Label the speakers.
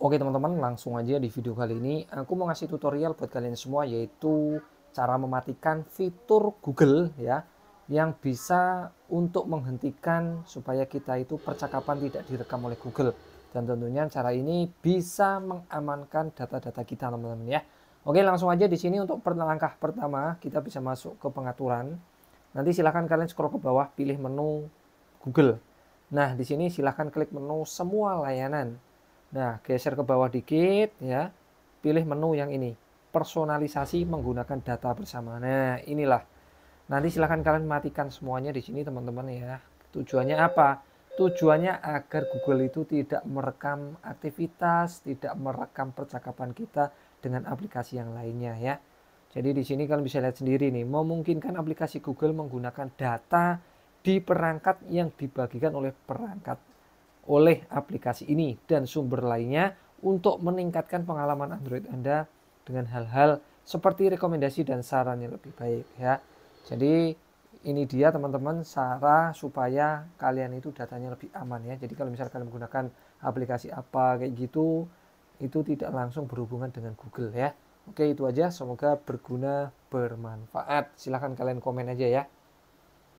Speaker 1: Oke teman-teman, langsung aja di video kali ini aku mau ngasih tutorial buat kalian semua yaitu cara mematikan fitur Google ya yang bisa untuk menghentikan supaya kita itu percakapan tidak direkam oleh Google. Dan tentunya cara ini bisa mengamankan data-data kita teman-teman ya. Oke, langsung aja di sini untuk langkah pertama kita bisa masuk ke pengaturan. Nanti silahkan kalian scroll ke bawah pilih menu Google. Nah, di sini silahkan klik menu semua layanan. Nah, geser ke bawah dikit ya. Pilih menu yang ini, personalisasi menggunakan data bersama. Nah, inilah. Nanti silahkan kalian matikan semuanya di sini teman-teman ya. Tujuannya apa? Tujuannya agar Google itu tidak merekam aktivitas, tidak merekam percakapan kita dengan aplikasi yang lainnya ya. Jadi di sini kalian bisa lihat sendiri nih, memungkinkan aplikasi Google menggunakan data di perangkat yang dibagikan oleh perangkat oleh aplikasi ini dan sumber lainnya untuk meningkatkan pengalaman Android Anda dengan hal-hal seperti rekomendasi dan saran yang lebih baik ya. Jadi ini dia teman-teman cara supaya kalian itu datanya lebih aman ya. Jadi kalau misalkan menggunakan aplikasi apa kayak gitu itu tidak langsung berhubungan dengan Google ya. Oke itu aja semoga berguna bermanfaat. Silahkan kalian komen aja ya.